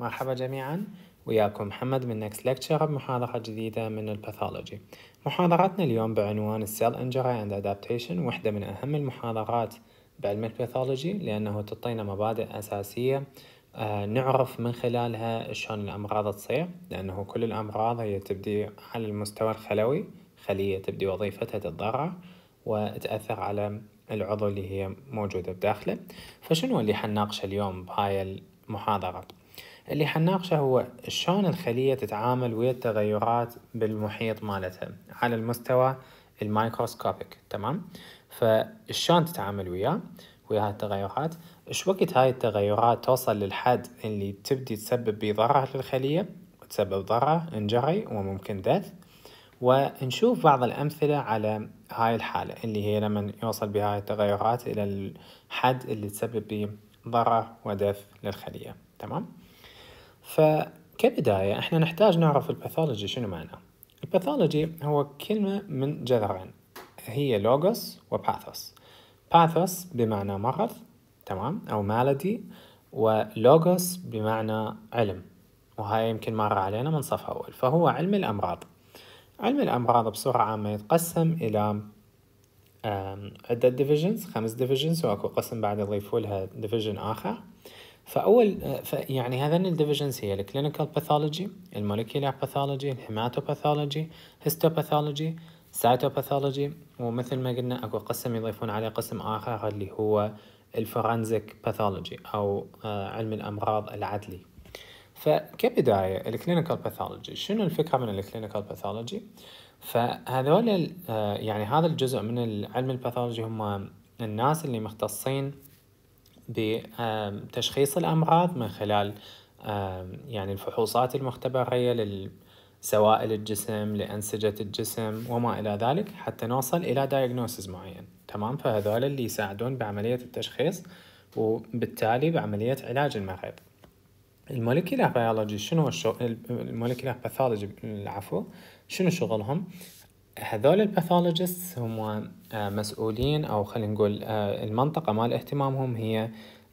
مرحبا جميعا وياكم محمد من نكست ليكتشر بمحاضرة جديدة من الباثولوجي محاضرتنا اليوم بعنوان السيل انجري اند ادابتيشن واحدة من اهم المحاضرات بعلم الباثولوجي لانه تعطينا مبادئ اساسية آه، نعرف من خلالها شلون الامراض تصير لانه كل الامراض هي تبدي على المستوى الخلوي خلية تبدي وظيفتها تتضرر وتأثر على العضو اللي هي موجودة بداخله فشنو اللي حنناقشه اليوم بهاي المحاضرة اللي حناقشه هو شلون الخلية تتعامل ويا التغيرات بالمحيط مالتها على المستوى المايكروسكوبيك تمام فشلون تتعامل وياه ويا هاي التغيرات ايش وقت هاي التغيرات توصل للحد اللي تبدي تسبب بيه ضرر للخلية وتسبب ضرر انجري وممكن دث ونشوف بعض الأمثلة على هاي الحالة اللي هي لما يوصل بهاي التغيرات إلى الحد اللي تسبب به ضرر ودث للخلية تمام؟ فكبداية احنا نحتاج نعرف الباثولوجي شنو معناه الباثولوجي هو كلمة من جذرين هي لوغوس وباثوس باثوس بمعنى مرض تمام أو مالدي ولوغوس بمعنى علم وهاي يمكن مر علينا من صف أول فهو علم الأمراض علم الأمراض بصورة عامة يتقسم إلى عدة ديفيجنز خمس ديفيجنز وأكو قسم بعد يضيفوا لها ديفيجن آخر فاول آه، يعني هذين الديفيجنز هي الكلينيكال باثولوجي الموليكيولار باثولوجي الهيماتوباثولوجي هيستوباثولوجي سايتوباثولوجي ومثل ما قلنا اكو قسم يضيفون عليه قسم اخر اللي هو الفورنزيك باثولوجي او آه، علم الامراض العدلي فكبدايه الكلينيكال باثولوجي شنو الفكره من الكلينيكال باثولوجي فهذول آه، يعني هذا الجزء من علم الباثولوجي هم الناس اللي مختصين بتشخيص الأمراض من خلال يعني الفحوصات المختبرية لسوائل الجسم لأنسجة الجسم وما إلى ذلك حتى نوصل إلى دايجنوسيس معين تمام فهذول اللي يساعدون بعملية التشخيص وبالتالي بعملية علاج المريض الموليكيولار بيولوجي شنو الشغل الموليكيولار باثولوجي العفو شنو شغلهم هذول الباثولوجيست هم آه، مسؤولين او خلينا نقول آه، المنطقه مال اهتمامهم هي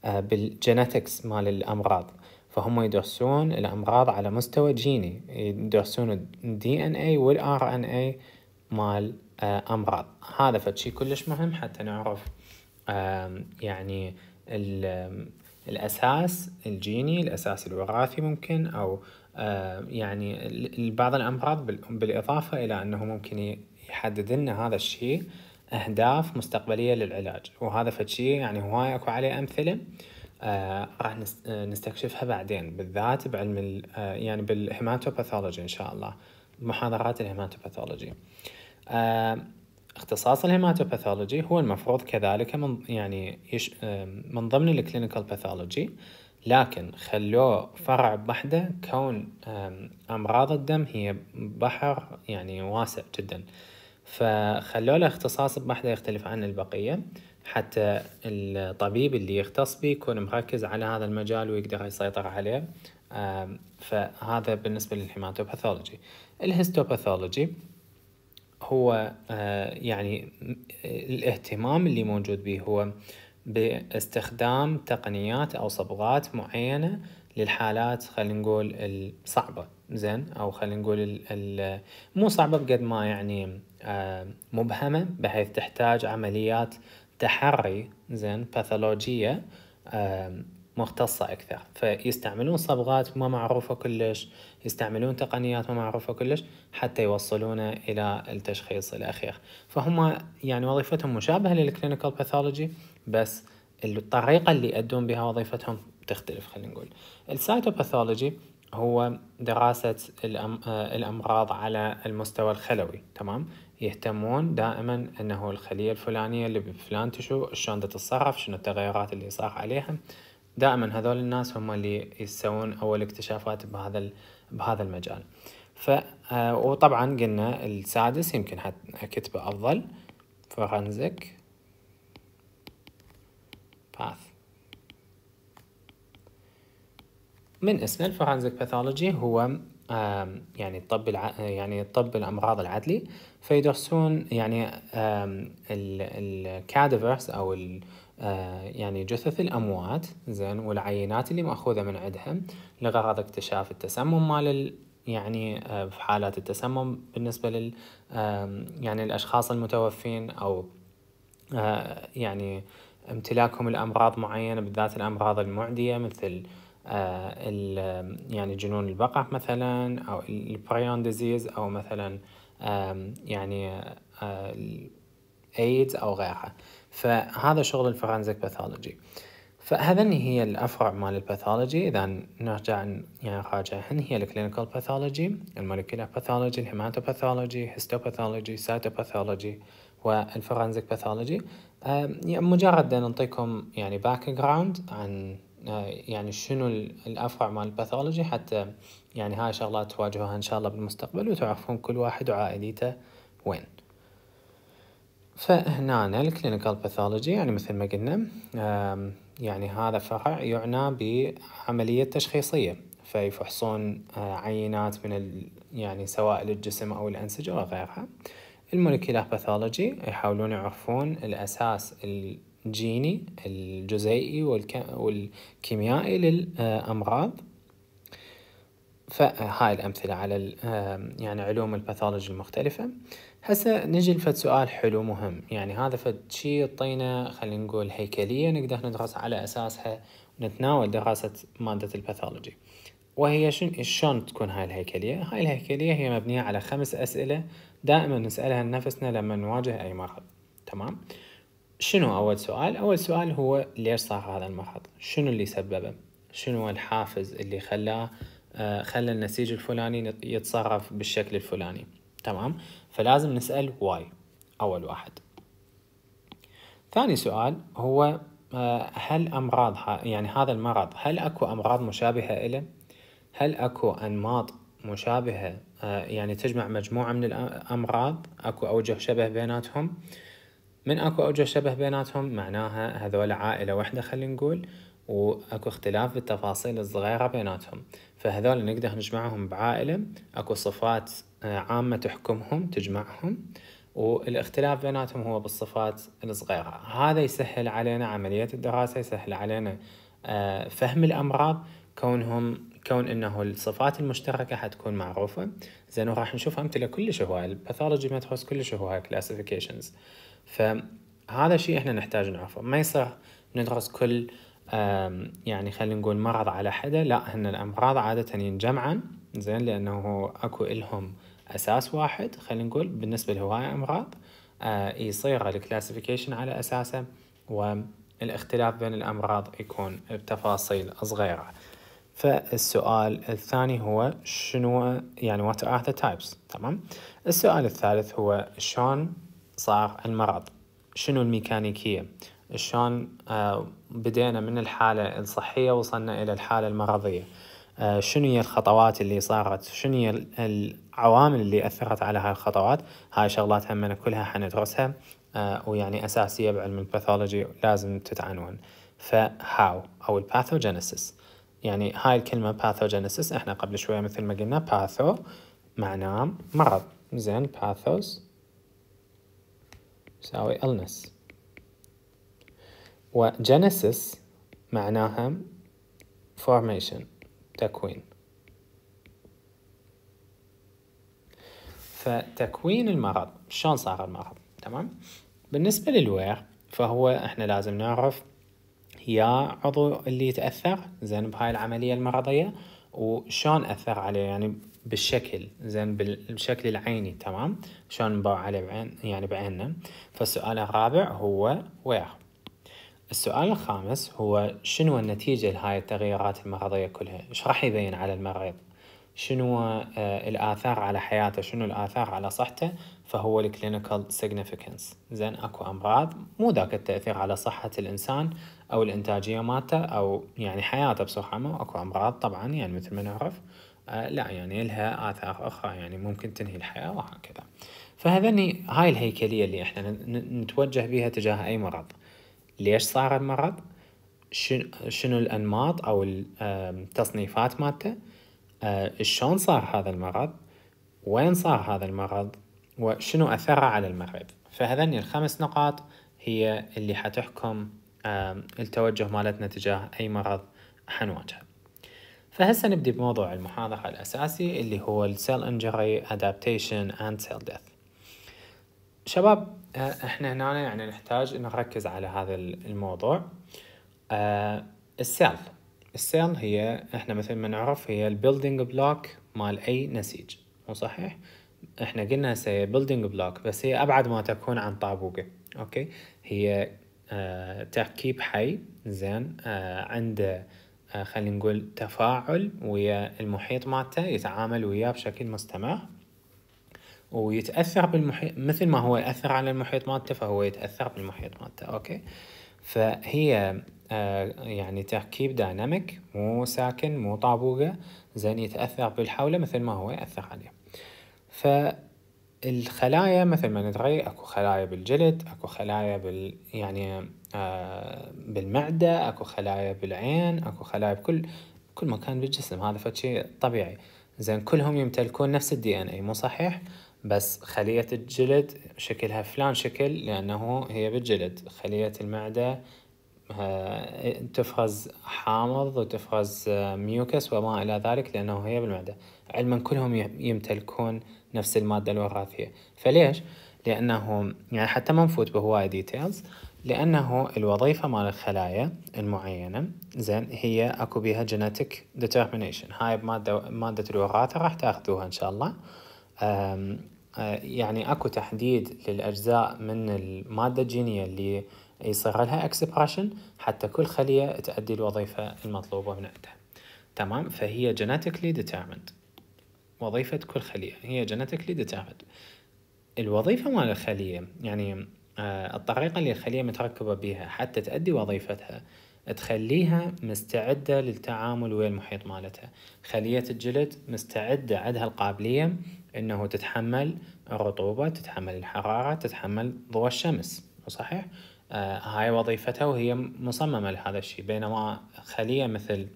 آه، بالجينيتكس مال الامراض فهم يدرسون الامراض على مستوى جيني يدرسون الدي ان اي والار ان اي مال امراض هذا فشي كلش مهم حتى نعرف يعني الاساس الجيني الاساس الوراثي ممكن او آه، يعني لبعض الأمراض بالإضافة إلى أنه ممكن يحدد لنا هذا الشيء أهداف مستقبلية للعلاج وهذا فشي يعني هواي أكو عليه أمثلة آه، راح نستكشفها بعدين بالذات بعلم آه، يعني بالهيماتوباثولوجي إن شاء الله محاضرات الهيماتوباثولوجي اختصاص الهيماتوباثولوجي هو المفروض كذلك من يعني يش من ضمن الكلينيكال باثولوجي لكن خلوه فرع بحده كون أمراض الدم هي بحر يعني واسع جدا فخلوا له اختصاص بحده يختلف عن البقية حتى الطبيب اللي يختص به يكون مركز على هذا المجال ويقدر يسيطر عليه فهذا بالنسبة للهيماتوباثولوجي الهيستوباثولوجي هو آه، يعني آه، الاهتمام اللي موجود به هو باستخدام تقنيات أو صبغات معينة للحالات خلينا نقول الصعبة زين أو خلينا نقول مو صعبة بقد ما يعني آه، مبهمة بحيث تحتاج عمليات تحري زين باثولوجية آه، مختصة أكثر فيستعملون صبغات ما معروفة كلش يستعملون تقنيات ما معروفة كلش حتى يوصلون إلى التشخيص الأخير فهم يعني وظيفتهم مشابهة للكلينيكال باثولوجي بس الطريقة اللي يأدون بها وظيفتهم تختلف خلينا نقول السايتوباثولوجي هو دراسة آه، الأمراض على المستوى الخلوي تمام يهتمون دائما أنه الخلية الفلانية اللي بفلان تشو شلون تتصرف شنو التغيرات اللي صار عليها دائما هذول الناس هم اللي يسوون أول اكتشافات بهذا بهذا المجال ف آه، وطبعا قلنا السادس يمكن كتبه أفضل فرنزك path. من اسمه الفورنزيك باثولوجي هو يعني الطب الع... يعني طب الامراض العدلي فيدرسون يعني الكادفرز او ال... يعني جثث الاموات زين والعينات اللي ماخوذه من عندهم لغرض اكتشاف التسمم مال يعني في حالات التسمم بالنسبه لل يعني الاشخاص المتوفين او يعني امتلاكهم لأمراض معينة بالذات الأمراض المعدية مثل آه، يعني جنون البقع مثلا أو البريون ديزيز أو مثلا يعني آه، الايدز أو غيرها فهذا شغل الفرنزك باثولوجي فهذن هي الأفرع مال الباثولوجي إذا نرجع يعني نراجعهن هي الكلينيكال باثولوجي الموليكيولار باثولوجي الهيماتوباثولوجي هيستوباثولوجي سايتوباثولوجي والفورنزيك باثولوجي يعني مجرد نعطيكم يعني باك جراوند عن آه، يعني شنو الافرع مال الباثولوجي حتى يعني هاي شغلات تواجهوها ان شاء الله بالمستقبل وتعرفون كل واحد وعائليته وين فهنا الكلينيكال باثولوجي يعني مثل ما قلنا يعني هذا فرع يعنى بعملية تشخيصية فيفحصون آه، عينات من يعني سوائل الجسم أو الأنسجة وغيرها الموليكيولار باثولوجي يحاولون يعرفون الأساس الجيني الجزيئي والكيميائي للأمراض فهاي الأمثلة على يعني علوم الباثولوجي المختلفة هسه نجي لفد سؤال حلو مهم يعني هذا فد شي طينة خلينا نقول هيكلية نقدر ندرس على أساسها ونتناول دراسة مادة الباثولوجي وهي شن شلون تكون هاي الهيكلية؟ هاي الهيكلية هي مبنية على خمس أسئلة دائما نسألها لنفسنا لما نواجه أي مرض تمام شنو أول سؤال؟ أول سؤال هو ليش صار هذا المرض؟ شنو اللي سببه؟ شنو الحافز اللي خلاه آه، خلى النسيج الفلاني يتصرف بالشكل الفلاني تمام؟ فلازم نسأل واي أول واحد ثاني سؤال هو آه، هل أمراض يعني هذا المرض هل أكو أمراض مشابهة إله؟ هل أكو أنماط مشابهة آه، يعني تجمع مجموعة من الأمراض أكو أوجه شبه بيناتهم من أكو أوجه شبه بيناتهم معناها هذول عائلة واحدة خلينا نقول واكو اختلاف بالتفاصيل الصغيرة بيناتهم فهذول نقدر نجمعهم بعائلة اكو صفات آه، عامة تحكمهم تجمعهم والاختلاف بيناتهم هو بالصفات الصغيرة هذا يسهل علينا عملية الدراسة يسهل علينا آه، فهم الأمراض كونهم كون انه الصفات المشتركه حتكون معروفه زين وراح نشوف امثله كلش هواي الباثولوجي ماتروس كلش هواي كلاسيفيكيشنز فهذا الشيء احنا نحتاج نعرفه ما يصير ندرس كل يعني خلينا نقول مرض على حده لا هن الامراض عاده ينجمعا زين لانه اكو الهم اساس واحد خلينا نقول بالنسبه لهواي امراض آه، يصير الكلاسيفيكيشن على اساسه والاختلاف بين الامراض يكون بتفاصيل صغيره فالسؤال الثاني هو شنو يعني what are the types تمام السؤال الثالث هو شلون صار المرض شنو الميكانيكية شلون آه، بدينا من الحالة الصحية وصلنا إلى الحالة المرضية آه، شنو هي الخطوات اللي صارت شنو هي العوامل اللي أثرت على هاي الخطوات هاي شغلات هم كلها حندرسها آه، ويعني أساسية بعلم الباثولوجي لازم تتعنون فهاو أو الباثوجينيسيس يعني هاي الكلمة pathogenesis احنا قبل شوية مثل ما قلنا patho معناه مرض زين pathos يساوي illness وجينيسيس معناها formation تكوين فتكوين المرض شلون صار المرض تمام بالنسبة للوير فهو احنا لازم نعرف يا عضو اللي يتاثر زين بهاي العمليه المرضيه وشلون اثر عليه يعني بالشكل زين بالشكل العيني تمام شلون نباع عليه بعين يعني بعيننا فالسؤال الرابع هو وير السؤال الخامس هو شنو النتيجة لهاي التغييرات المرضية كلها ايش راح يبين على المريض شنو آه، الآثار على حياته شنو الآثار على صحته فهو الكلينيكال significance زين أكو أمراض مو ذاك التأثير على صحة الإنسان او الانتاجيه مالته او يعني حياته بصفه عامه اكو امراض طبعا يعني مثل ما نعرف آه لا يعني لها اثار اخرى يعني ممكن تنهي الحياه وهكذا فهذني هاي الهيكليه اللي احنا نتوجه بها تجاه اي مرض ليش صار المرض شنو الانماط او التصنيفات مالته آه شلون صار هذا المرض وين صار هذا المرض وشنو اثره على المريض فهذني الخمس نقاط هي اللي حتحكم التوجه مالتنا تجاه أي مرض حنواجهه فهسه نبدي بموضوع المحاضرة الأساسي اللي هو Cell Injury Adaptation and Cell Death شباب آه، احنا هنا يعني نحتاج نركز على هذا الموضوع السيل آه، السيل هي احنا مثل ما نعرف هي البيلدينج بلوك مال اي نسيج مو صحيح احنا قلنا هسه بيلدينج بلوك بس هي ابعد ما تكون عن طابوقه اوكي هي آه، تركيب حي زين آه، عنده آه، خلينا نقول تفاعل ويا المحيط مالته يتعامل وياه بشكل مستمر ويتاثر بالمحيط مثل ما هو ياثر على المحيط مالته فهو يتاثر بالمحيط مالته اوكي فهي يعني تركيب دايناميك مو ساكن مو طابوقه زين يتاثر بالحوله مثل ما هو ياثر عليه ف الخلايا مثل ما ندري اكو خلايا بالجلد اكو خلايا بال يعني آه بالمعده اكو خلايا بالعين اكو خلايا بكل كل مكان بالجسم هذا فشي طبيعي زين كلهم يمتلكون نفس الدي ان اي مو صحيح بس خلية الجلد شكلها فلان شكل لأنه هي بالجلد خلية المعدة آه، تفرز حامض وتفرز ميوكس آه، وما إلى ذلك لأنه هي بالمعدة علما كلهم يمتلكون نفس المادة الوراثية فليش؟ لأنه يعني حتى ما نفوت بهواي ديتيلز لأنه الوظيفة مال الخلايا المعينة زين هي أكو بيها جينيتك ديترمينيشن هاي بمادة مادة الوراثة راح تاخذوها إن شاء الله آه، يعني أكو تحديد للأجزاء من المادة الجينية اللي يصير لها اكسبرشن حتى كل خلية تأدي الوظيفة المطلوبة من عندها تمام فهي جيناتيكلي ديترمند وظيفة كل خلية هي جيناتيكلي ديترمند الوظيفة مال الخلية يعني آه، الطريقة اللي الخلية متركبة بها حتى تأدي وظيفتها تخليها مستعدة للتعامل ويا المحيط مالتها خلية الجلد مستعدة عندها القابلية أنه تتحمل الرطوبة تتحمل الحرارة تتحمل ضوء الشمس صحيح؟ آه، هاي وظيفتها وهي مصممة لهذا الشيء بينما خلية مثل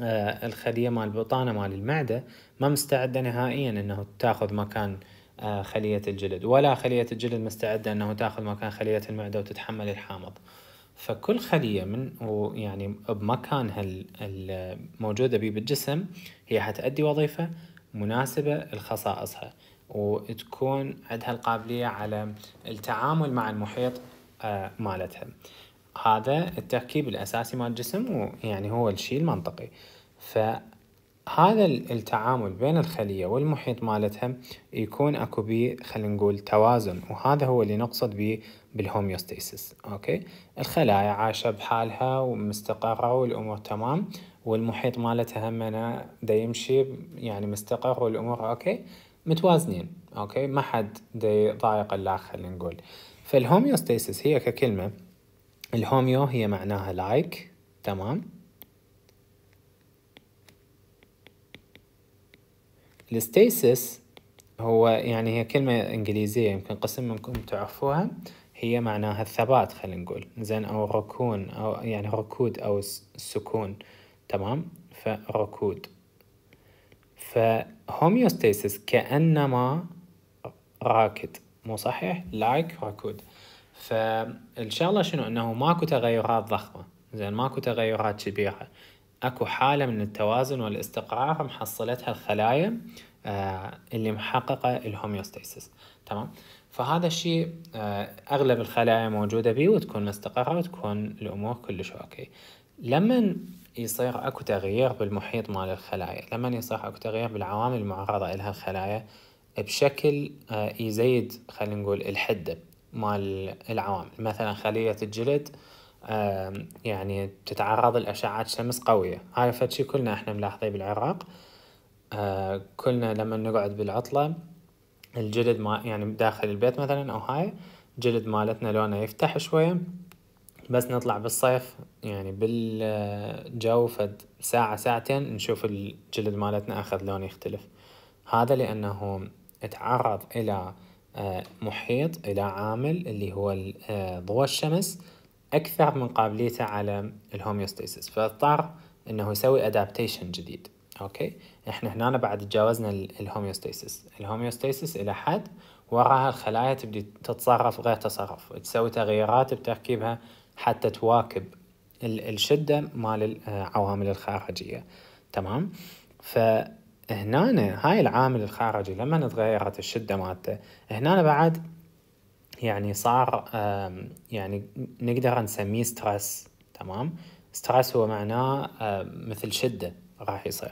آه، الخلية مال البطانة مال المعدة ما مستعدة نهائيا انه تاخذ مكان آه، خلية الجلد ولا خلية الجلد مستعدة انه تاخذ مكان خلية المعدة وتتحمل الحامض فكل خلية من ويعني بمكانها الموجودة بي بالجسم هي حتأدي وظيفة مناسبة لخصائصها وتكون عندها القابلية على التعامل مع المحيط آه، مالتها هذا التركيب الأساسي مال الجسم ويعني هو الشيء المنطقي فهذا التعامل بين الخلية والمحيط مالتها يكون اكو بيه خلينا نقول توازن وهذا هو اللي نقصد بيه بالهوميوستيسيس اوكي الخلايا عايشة بحالها ومستقرة والأمور تمام والمحيط مالتها همنا دا يمشي يعني مستقر والأمور اوكي متوازنين اوكي ما حد دا يضايق الآخر خلينا نقول فالهوميوستاسيس هي ككلمة الهوميو هي معناها لايك like. تمام الستيسيس هو يعني هي كلمة إنجليزية يمكن قسم منكم تعرفوها هي معناها الثبات خلينا نقول زين أو ركون أو يعني ركود أو السكون تمام فركود فهوميوستاسيس كأنما راكد مو صحيح لايك ركود فالشغله شنو انه ماكو تغيرات ضخمه زين ماكو تغيرات كبيره اكو حاله من التوازن والاستقرار محصلتها الخلايا آه، اللي محققه الهوميوستاسيس تمام فهذا الشيء آه، اغلب الخلايا موجوده بيه وتكون مستقره وتكون الامور كلش اوكي لما يصير اكو تغيير بالمحيط مال الخلايا لما يصير اكو تغيير بالعوامل المعرضه لها الخلايا بشكل آه، يزيد خلينا نقول الحدة مال العوامل مثلا خلية الجلد يعني تتعرض لأشعة شمس قوية هاي فتشي كلنا احنا ملاحظين بالعراق آه، كلنا لما نقعد بالعطلة الجلد ما يعني داخل البيت مثلا أو هاي الجلد مالتنا لونه يفتح شوية بس نطلع بالصيف يعني بالجو فد ساعة ساعتين نشوف الجلد مالتنا أخذ لون يختلف هذا لأنه تعرض إلى آه، محيط إلى عامل اللي هو آه، ضوء الشمس أكثر من قابليته على الهوميوستيسيس فاضطر أنه يسوي أدابتيشن جديد أوكي إحنا هنا بعد تجاوزنا الهوميوستيسيس الهوميوستيسيس إلى حد وراها الخلايا تبدي تتصرف غير تصرف تسوي تغييرات بتركيبها حتى تواكب الشدة مال العوامل آه، الخارجية تمام ف هنا هاي العامل الخارجي لما تغيرت الشده مالته هنا بعد يعني صار يعني نقدر نسميه ستريس تمام ستريس هو معناه مثل شده راح يصير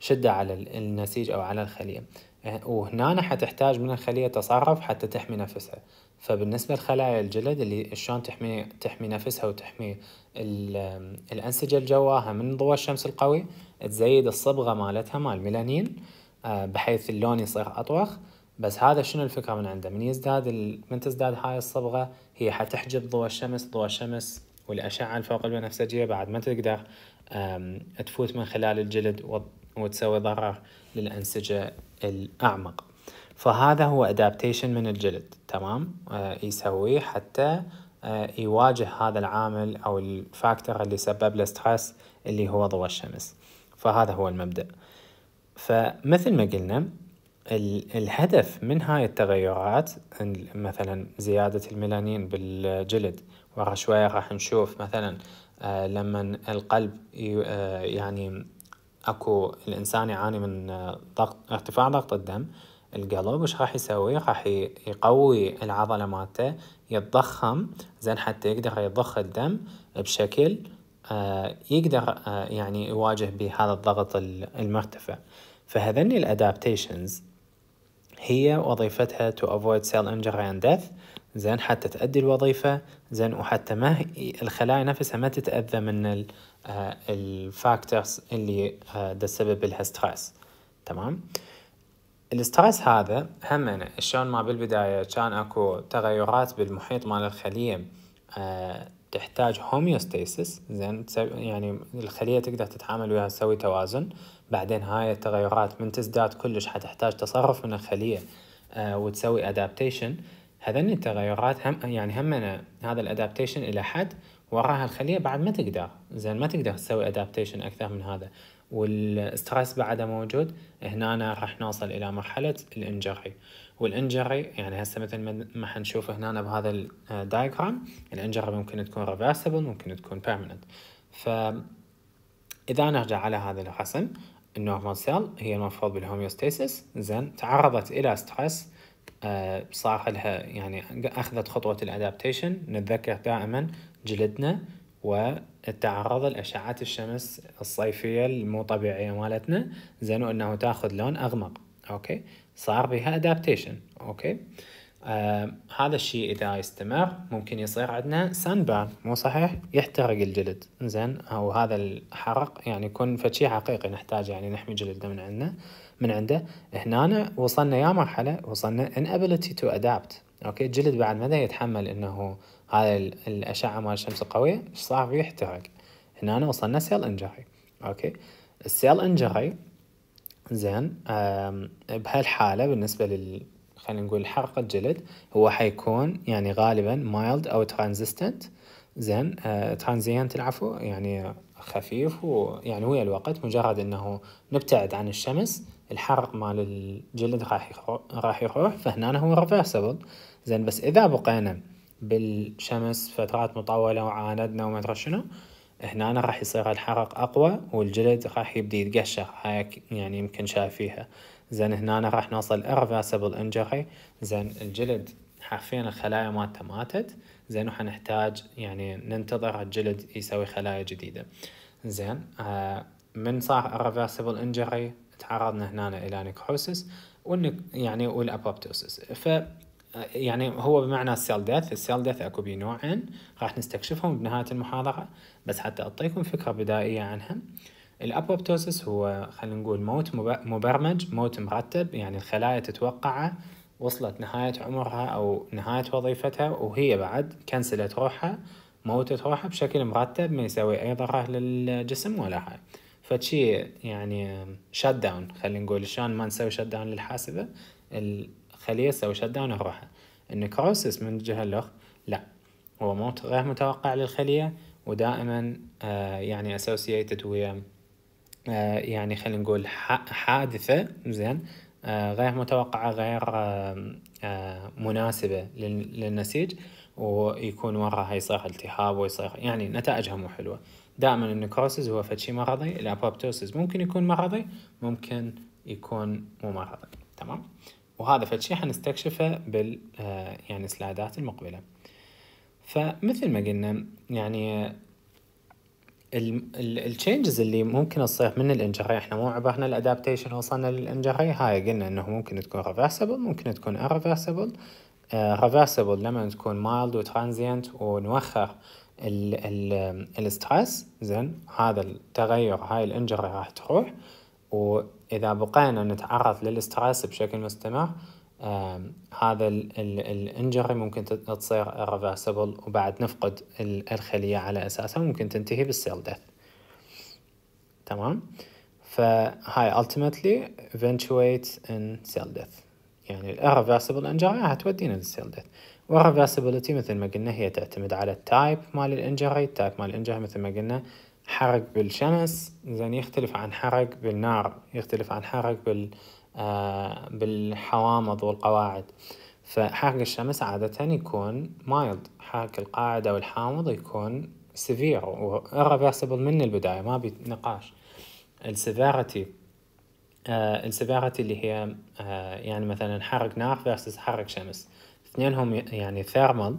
شده على النسيج او على الخليه أه، وهنا حتحتاج من الخليه تصرف حتى تحمي نفسها فبالنسبه لخلايا الجلد اللي شلون تحمي تحمي نفسها وتحمي الانسجه الجواها من ضوء الشمس القوي تزيد الصبغه مالتها مال الميلانين أه، بحيث اللون يصير اطوخ بس هذا شنو الفكره من عنده من يزداد ال... من تزداد هاي الصبغه هي حتحجب ضوء الشمس ضوء الشمس والاشعه الفوق البنفسجيه بعد ما تقدر تفوت من خلال الجلد وتسوي ضرر للأنسجة الأعمق فهذا هو ادابتيشن من الجلد تمام آه يسويه حتى آه يواجه هذا العامل او الفاكتور اللي سبب له ستريس اللي هو ضوء الشمس فهذا هو المبدا فمثل ما قلنا الهدف من هاي التغيرات مثلا زيادة الميلانين بالجلد ورا شوية راح نشوف مثلا آه، لما القلب آه، يعني اكو الانسان يعاني من آه، ضغط ارتفاع ضغط الدم القلب وش راح يسوي راح يقوي العضله مالته يتضخم زين حتى يقدر يضخ الدم بشكل آه، يقدر آه، يعني يواجه بهذا هذا الضغط المرتفع فهذني الادابتيشنز هي وظيفتها to avoid cell injury and death زين حتى تأدي الوظيفة زين وحتى ما الخلايا نفسها ما تتأذى من آه، الفاكتورز اللي آه، سبب لها ستريس تمام الستريس هذا همنا يعني شلون ما بالبداية كان اكو تغيرات بالمحيط مال الخلية آه، تحتاج هوميوستاسيس زين يعني الخلية تقدر تتعامل وياها تسوي توازن بعدين هاي التغيرات من تزداد كلش حتحتاج تصرف من الخلية وتسوي ادابتيشن هذني التغيرات هم يعني همنا هذا الادابتيشن الى حد وراها الخليه بعد ما تقدر زين ما تقدر تسوي ادابتيشن اكثر من هذا والستريس بعده موجود هنا راح نوصل الى مرحله الانجري والانجري يعني هسه مثل ما حنشوف هنا بهذا الدايجرام آه، الانجري ممكن تكون ريفرسبل ممكن تكون بيرمننت ف اذا نرجع على هذا الرسم النورمال سيل هي المفروض بالهوميوستاسيس زين تعرضت الى ستريس آه، صار لها يعني اخذت خطوه الادابتيشن نتذكر دائما جلدنا وتعرض لأشعة الشمس الصيفية المو طبيعية مالتنا زين أنه تأخذ لون أغمق أوكي صار بها أدابتيشن أوكي آه هذا الشيء إذا يستمر ممكن يصير عندنا سانبان مو صحيح يحترق الجلد زين أو هذا الحرق يعني يكون فشي حقيقي نحتاج يعني نحمي جلدنا من عندنا من عنده هنا وصلنا يا مرحلة وصلنا inability to adapt أوكي الجلد بعد ماذا يتحمل أنه هذا الأشعة مال الشمس القوية ايش صار فيه احتراق هنا أنا وصلنا سيل انجري اوكي السيل انجري زين بهالحالة بالنسبة لل خلينا نقول حرق الجلد هو حيكون يعني غالبا مايلد أو ترانزستنت زين ترانزيانت آه، العفو يعني خفيف ويعني ويا الوقت مجرد انه نبتعد عن الشمس الحرق مال الجلد راح راح يروح فهنا هو ريفرسبل زين بس اذا بقينا بالشمس فترات مطولة وعاندنا وما أدري شنو هنا راح يصير الحرق أقوى والجلد راح يبدي يتقشر هاي يعني يمكن شايفيها زين هنا راح نوصل ارفاسبل انجري زين الجلد حرفيا الخلايا مالته ماتت زين وحنحتاج يعني ننتظر الجلد يسوي خلايا جديدة زين آه من صار ارفاسبل انجري تعرضنا هنا إلى نكروسس والنك يعني والابوبتوسس ف يعني هو بمعنى السيل ديث السيل ديث اكو بي نوعين راح نستكشفهم بنهاية المحاضرة بس حتى اعطيكم فكرة بدائية عنها الابوبتوسس هو خلينا نقول موت مبرمج موت مرتب يعني الخلايا تتوقعه وصلت نهاية عمرها أو نهاية وظيفتها وهي بعد كنسلت روحها موتت روحها بشكل مرتب ما يسوي أي ضرر للجسم ولا حاجة فشي يعني شت داون خلينا نقول شلون ما نسوي شت داون للحاسبة خليه يسوي شت داون روحه النكروسس من الجهة الأخرى لا هو موت غير متوقع للخلية ودائما آه، يعني اسوسييتد ويا آه، يعني خلينا نقول حادثة زين آه، غير متوقعة غير مناسبة للنسيج ويكون وراها يصير التهاب ويصير يعني نتائجها مو حلوة دائما النكروسز هو شي مرضي الابوبتوسز ممكن يكون مرضي ممكن يكون مو مرضي تمام وهذا فد شيء حنستكشفه بال آه، يعني سلايدات المقبله فمثل ما قلنا يعني آه، التشينجز اللي ممكن تصير من الانجري احنا مو عبرنا الادابتيشن وصلنا للانجري هاي قلنا انه ممكن تكون ريفرسبل ممكن تكون ريفرسبل ريفرسبل آه، لما تكون مايلد وترانزينت ونوخر الستريس زين هذا التغير هاي الانجري راح تروح إذا بقينا نتعرض للستريس بشكل مستمر هذا الانجري ممكن تصير ريفرسبل وبعد نفقد الخلية على أساسها ممكن تنتهي بالسيل ديث تمام فهاي ultimately eventuates in cell death يعني irreversible injury cell للسيل ديث والريفرسبيلتي مثل ما قلنا هي تعتمد على التايب مال الانجري التايب مال الانجري مثل ما قلنا حرق بالشمس زين يختلف عن حرق بالنار يختلف عن حرق بال آه، بالحوامض والقواعد فحرق الشمس عادة يكون مايلد حرق القاعدة والحامض يكون سيفير وإرفيرسبل من البداية ما بي نقاش السيفيرتي آه، السيفيرتي اللي هي آه، يعني مثلا حرق نار versus حرق شمس اثنينهم يعني ثيرمال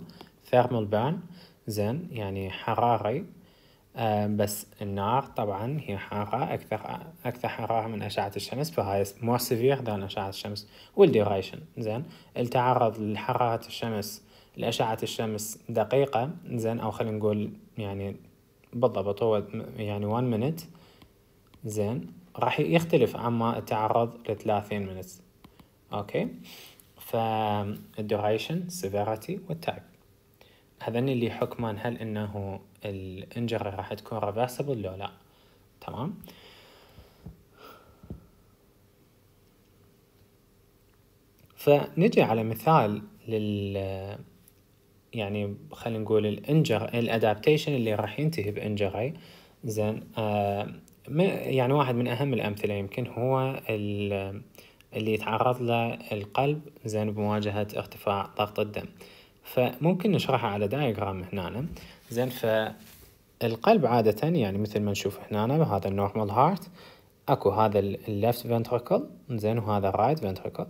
ثيرمال بان زين يعني حراري آه، بس النار طبعا هي حارة أكثر أكثر حرارة من أشعة الشمس فهاي مور سيفير ذان أشعة الشمس والديوريشن زين التعرض لحرارة الشمس لأشعة الشمس دقيقة زين أو خلينا نقول يعني بالضبط هو يعني 1 منت زين راح يختلف عما التعرض لثلاثين 30 اوكي فالديوريشن سيفيريتي والتايب هذني اللي حكمان هل انه الانجري راح تكون ريفرسبل لو لا تمام فنجي على مثال لل يعني خلينا نقول الانجر الادابتيشن اللي راح ينتهي بانجري زين آه، يعني واحد من اهم الامثله يمكن هو اللي يتعرض له القلب زين بمواجهه ارتفاع ضغط الدم فممكن نشرحها على دايجرام هنا زين فالقلب عادة يعني مثل ما نشوف هنا بهذا النورمال هارت اكو هذا اللفت فنتركل زين وهذا الرايت فنتركل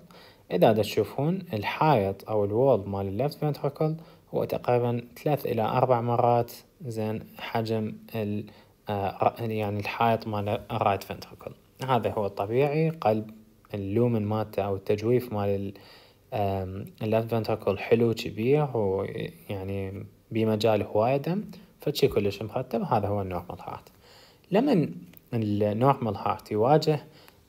اذا تشوفون الحائط او الوول مال اللفت فنتركل هو تقريبا ثلاث الى اربع مرات زين حجم ال آه، يعني الحائط مال الرايت فنتركل هذا هو الطبيعي قلب اللومن مالته او التجويف مال اللفت فنتركل حلو كبير ويعني بمجال هواية دم فشي كلش مرتب هذا هو النورمال هارت لما النورمال هارت يواجه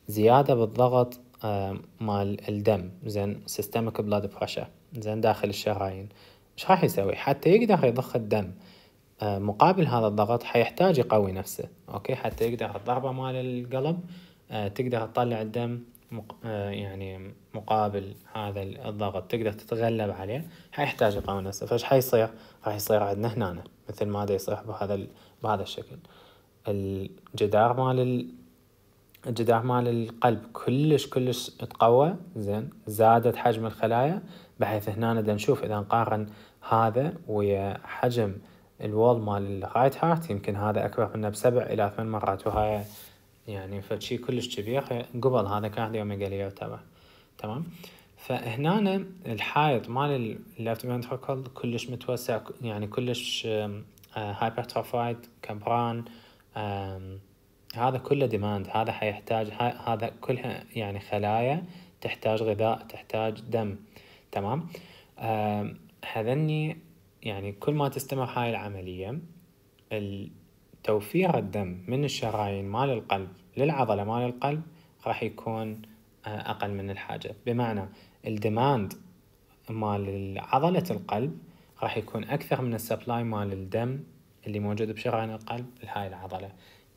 زيادة بالضغط آه، مال الدم زين سيستمك بلاد بريشر زين داخل الشرايين ايش راح يسوي حتى يقدر يضخ الدم آه، مقابل هذا الضغط حيحتاج يقوي نفسه اوكي حتى يقدر الضربه مال القلب آه، تقدر تطلع الدم يعني مقابل هذا الضغط تقدر تتغلب عليه حيحتاج يقوي نفسه فايش حيصير راح يصير عندنا هنا مثل ما هذا يصير بهذا بهذا الشكل الجدار مال الجدار مال القلب كلش كلش تقوى زين زادت حجم الخلايا بحيث هنا دا نشوف اذا نقارن هذا ويا حجم الوول مال الرايت هارت يمكن هذا اكبر منه بسبع الى ثمان مرات وهاي يعني فشي كلش كبير قبل هذا كان كارديوميجالية تبع تمام فهنا الحائط مال اللفت ventricle كلش متوسع يعني كلش هايبرتروفايد آه، كبران هذا كله ديماند هذا حيحتاج هذا كلها يعني خلايا تحتاج غذاء تحتاج دم تمام هذني يعني كل ما تستمر هاي العملية توفير الدم من الشرايين مال القلب للعضلة مال القلب راح يكون آه، أقل من الحاجة بمعنى الديماند مال عضلة القلب راح يكون أكثر من السبلاي مال الدم اللي موجود بشرايين القلب لهاي العضلة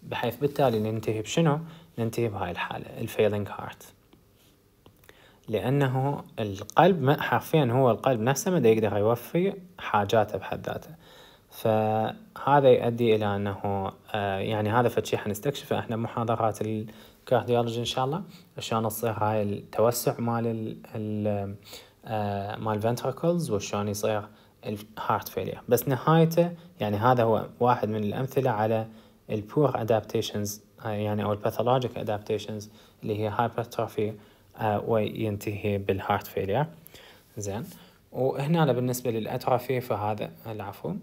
بحيث بالتالي ننتهي بشنو؟ ننتهي بهاي الحالة الفيلينج هارت لأنه القلب حرفيا هو القلب نفسه ما يقدر يوفي حاجاته بحد ذاته فهذا يؤدي إلى أنه آه، يعني هذا فتشي حنستكشفه احنا بمحاضرات كارديولوجي ان شاء الله شلون تصير هاي التوسع مال ال ال آه، مال فنتركلز وشلون يصير الهارت فيلير بس نهايته يعني هذا هو واحد من الامثله على البور ادابتيشنز آه، يعني او الباثولوجيك ادابتيشنز اللي هي هايبرتروفي آه، وينتهي بالهارت فيلير زين وهنا بالنسبه للاتروفي فهذا العفو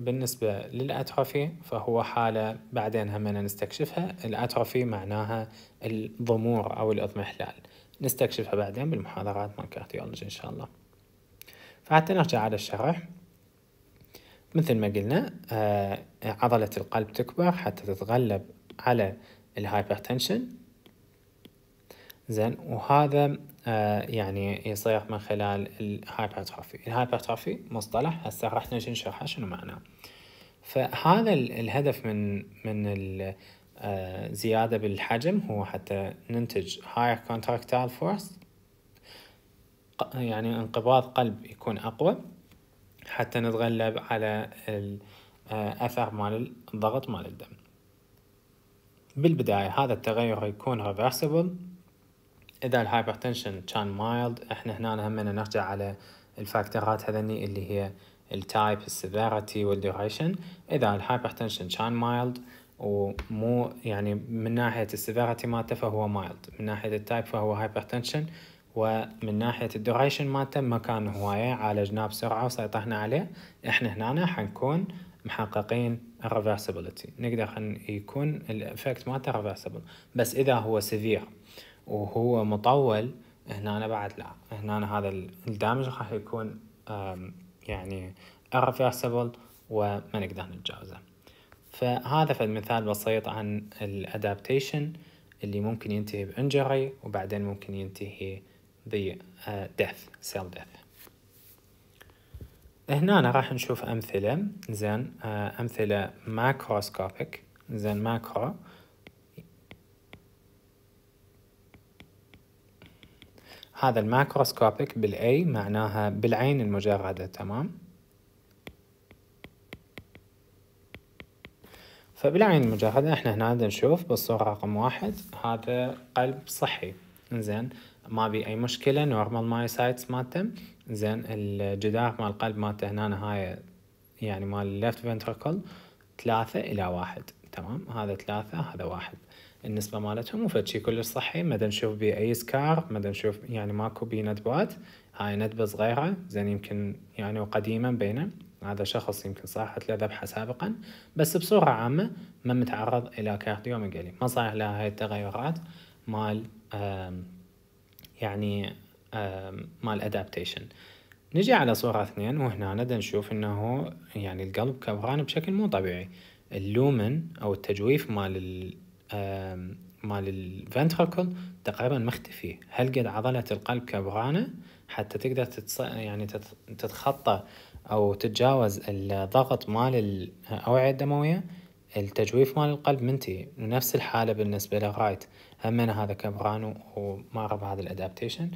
بالنسبة للأتروفي فهو حالة بعدين همنا نستكشفها الأتروفي معناها الضمور أو الإضمحلال نستكشفها بعدين بالمحاضرات مع كارديولوجي إن شاء الله فحتى نرجع على الشرح مثل ما قلنا آه، عضلة القلب تكبر حتى تتغلب على الهايبرتنشن زين وهذا آه يعني يصير من خلال الهايبرتروفي الهايبرتروفي مصطلح هسه راح نجي نشرحه شنو معناه فهذا الهدف من من آه، زيادة بالحجم هو حتى ننتج higher contractile force يعني انقباض قلب يكون أقوى حتى نتغلب على الأثر آه، مال الضغط مال الدم بالبداية هذا التغير يكون reversible اذا الهايبرتنشن كان مايلد احنا هنا هم نرجع على الفاكتورات هذني اللي هي التايب السيفيريتي والديوريشن اذا الهايبرتنشن كان مايلد ومو يعني من ناحيه السيفيريتي مالته فهو مايلد من ناحيه التايب فهو هايبرتنشن ومن ناحيه الديوريشن مالته ما كان هوايه عالجناه بسرعه وسيطرنا عليه احنا هنا حنكون محققين الريفرسبيلتي نقدر يكون الافكت مالته ريفرسبل بس اذا هو سيفير وهو مطول هنا بعد لا هنا هذا الدامج راح يكون يعني irreversible وما نقدر نتجاوزه فهذا فد مثال بسيط عن الادابتيشن اللي ممكن ينتهي بانجري وبعدين ممكن ينتهي ب آه، death cell death هنا راح نشوف امثله زين آه، امثله ماكروسكوبيك زين ماكرو هذا الماكروسكوبيك بالاي معناها بالعين المجردة تمام فبالعين المجردة احنا هنا نشوف بالصورة رقم واحد هذا قلب صحي زين ما بي اي مشكلة نورمال مايوسايتس مالته زين الجدار مال القلب مالته هنا هاي يعني مال الليفت فنتركل ثلاثة الى واحد تمام هذا ثلاثة هذا واحد النسبة مالتهم وفتشي كلش صحي ما نشوف بيه اي سكار ما نشوف يعني ماكو بيه ندبات هاي ندبة صغيرة زين يمكن يعني وقديما بينه هذا شخص يمكن صار له ذبحة سابقا بس بصورة عامة ما متعرض إلى كارديوميغالي ما صار له هاي التغيرات مال يعني مال أدابتيشن نجي على صورة اثنين وهنا نشوف انه يعني القلب كبران بشكل مو طبيعي اللومن او التجويف مال مال الفنتركل تقريبا مختفي هل قد عضلة القلب كبرانة حتى تقدر تتص... يعني تت... تتخطى أو تتجاوز الضغط مال الأوعية الدموية التجويف مال القلب منتهي نفس الحالة بالنسبة للرايت همنا هم هذا كبران وما أعرف هذا الادابتيشن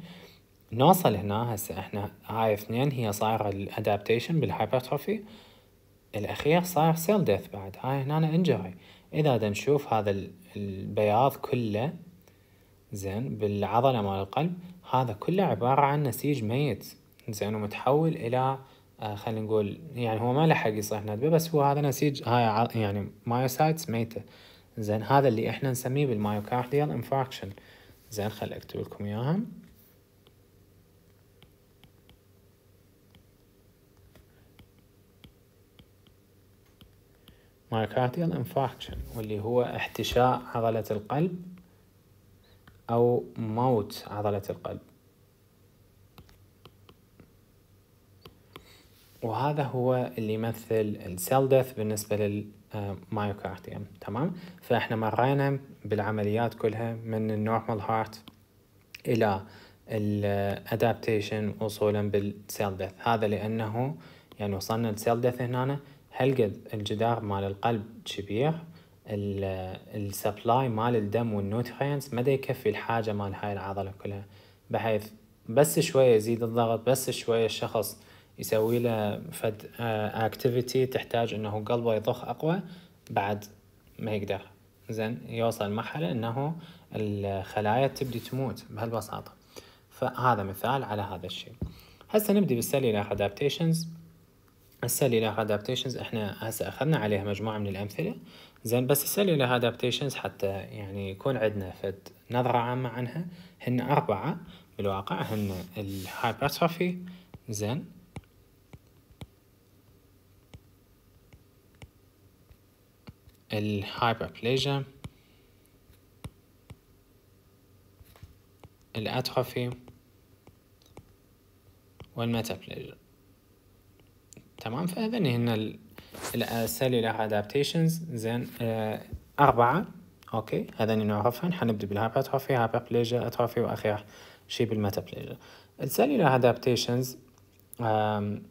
نوصل هنا هسه احنا هاي اثنين هي صايرة الادابتيشن بالهايبرتروفي الاخير صاير سيل ديث بعد هاي هنا انجري إذا دا نشوف هذا البياض كله زين بالعضلة مال القلب هذا كله عبارة عن نسيج ميت زين ومتحول إلى آه، خلينا نقول يعني هو ما لحق يصير ندبه بس هو هذا نسيج هاي يعني مايوسايتس ميتة زين هذا اللي احنا نسميه بالمايوكارديال انفراكشن زين خل اكتب لكم اياها myocardial infarction واللي هو احتشاء عضلة القلب أو موت عضلة القلب وهذا هو اللي يمثل السيل ديث بالنسبة للمايوكارديوم آه، تمام فاحنا مرينا بالعمليات كلها من النورمال هارت إلى الادابتيشن آه، وصولا بالسيل ديث هذا لأنه يعني وصلنا للسيل ديث هنا حلقة الجدار مال القلب كبير السبلاي مال الدم والنوترينز مدى يكفي الحاجة مال هاي العضلة كلها بحيث بس شوية يزيد الضغط بس شوية الشخص يسوي له فد اكتيفيتي آه، تحتاج انه قلبه يضخ اقوى بعد ما يقدر زين يوصل مرحلة انه الخلايا تبدي تموت بهالبساطة فهذا مثال على هذا الشيء هسه نبدي بالسيلولار ادابتيشنز السيلولار ادابتيشنز احنا هسه اخذنا عليها مجموعه من الامثله زين بس السيلولار ادابتيشنز حتى يعني يكون عندنا فد نظره عامه عنها هن اربعه بالواقع هن الهايبرتروفي زين الهايبربليجيا الاتروفي والميتابليجيا تمام فهذني هن السيلولار ادابتيشنز آه، زين آه، أربعة أوكي هذني نعرفهن حنبدأ بالهايبرتروفي بليجا أتروفي وأخيرا شي بالميتابليجيا السيلولار ادابتيشنز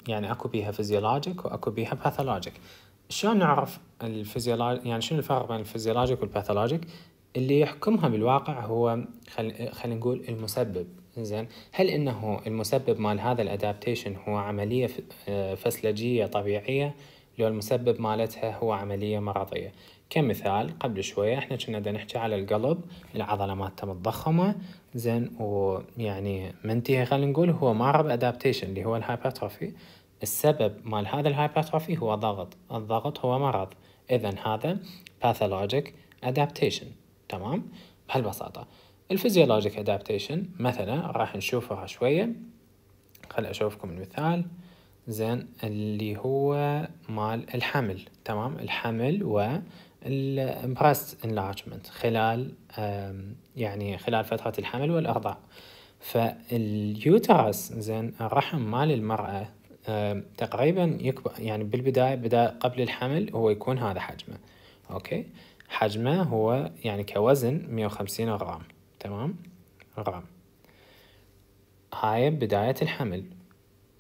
يعني أكو بيها فيزيولوجيك وأكو بيها باثولوجيك شلون نعرف الفيزيولوجي يعني شنو الفرق بين الفيزيولوجيك والباثولوجيك اللي يحكمها بالواقع هو خل... خلينا نقول المسبب زين هل انه المسبب مال هذا الادابتيشن هو عمليه آه، فسلجيه طبيعيه لو المسبب مالتها هو عمليه مرضيه كمثال قبل شويه احنا كنا بدنا نحكي على القلب العضله مالته متضخمه زين ويعني منتهي خلينا نقول هو معرض ادابتيشن اللي هو الهايبرتروفي السبب مال هذا الهايبرتروفي هو ضغط الضغط هو مرض اذا هذا باثولوجيك ادابتيشن تمام بهالبساطه الفيزيولوجيك ادابتيشن مثلا راح نشوفها شوية خل اشوفكم المثال زين اللي هو مال الحمل تمام الحمل و البريست انلارجمنت خلال يعني خلال فترة الحمل والإرضاع فاليوترس زين الرحم مال المرأة تقريبا يكبر يعني بالبداية بدا قبل الحمل هو يكون هذا حجمه أوكي حجمه هو يعني كوزن مية وخمسين غرام تمام غرام هاي بداية الحمل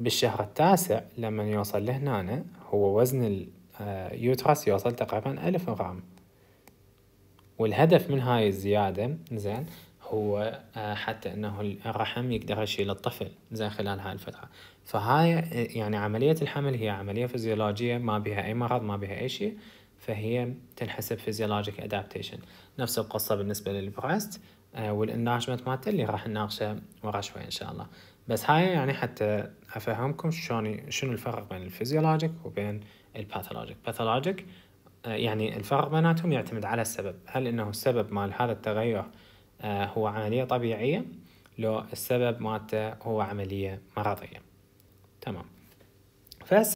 بالشهر التاسع لما يوصل لهنا هو وزن اليوترس آه، يوصل تقريبا ألف غرام والهدف من هاي الزيادة زين هو آه، حتى انه الرحم يقدر يشيل الطفل زين خلال هاي الفترة فهاي آه، يعني عملية الحمل هي عملية فيزيولوجية ما بها اي مرض ما بها اي شيء فهي تنحسب فيزيولوجيك ادابتيشن نفس القصة بالنسبة للبريست آه، والانجمنت مالته اللي راح نناقشه ورا شوي ان شاء الله بس هاي يعني حتى افهمكم شلون شنو الفرق بين الفيزيولوجيك وبين الباثولوجيك باثولوجيك آه، يعني الفرق بيناتهم يعتمد على السبب هل انه السبب مال هذا التغير آه، هو عملية طبيعية لو السبب مالته هو عملية مرضية تمام فس